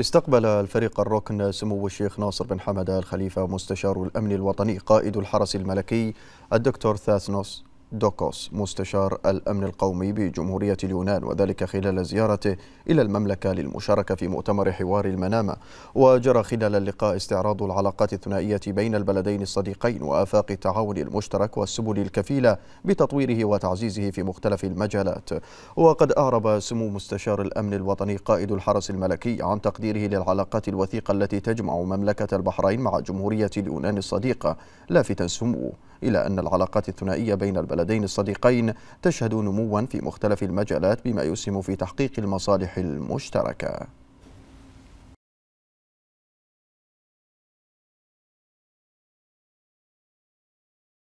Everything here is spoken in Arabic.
استقبل الفريق الركن سمو الشيخ ناصر بن حمد الخليفة مستشار الأمن الوطني قائد الحرس الملكي الدكتور ثاثنوس دوكوس مستشار الأمن القومي بجمهورية اليونان وذلك خلال زيارته إلى المملكة للمشاركة في مؤتمر حوار المنامة وجرى خلال اللقاء استعراض العلاقات الثنائية بين البلدين الصديقين وآفاق التعاون المشترك والسبل الكفيلة بتطويره وتعزيزه في مختلف المجالات وقد أعرب سمو مستشار الأمن الوطني قائد الحرس الملكي عن تقديره للعلاقات الوثيقة التي تجمع مملكة البحرين مع جمهورية اليونان الصديقة لافتا سموه إلى أن العلاقات الثنائية بين البلدين الصديقين تشهد نموا في مختلف المجالات بما يسهم في تحقيق المصالح المشتركة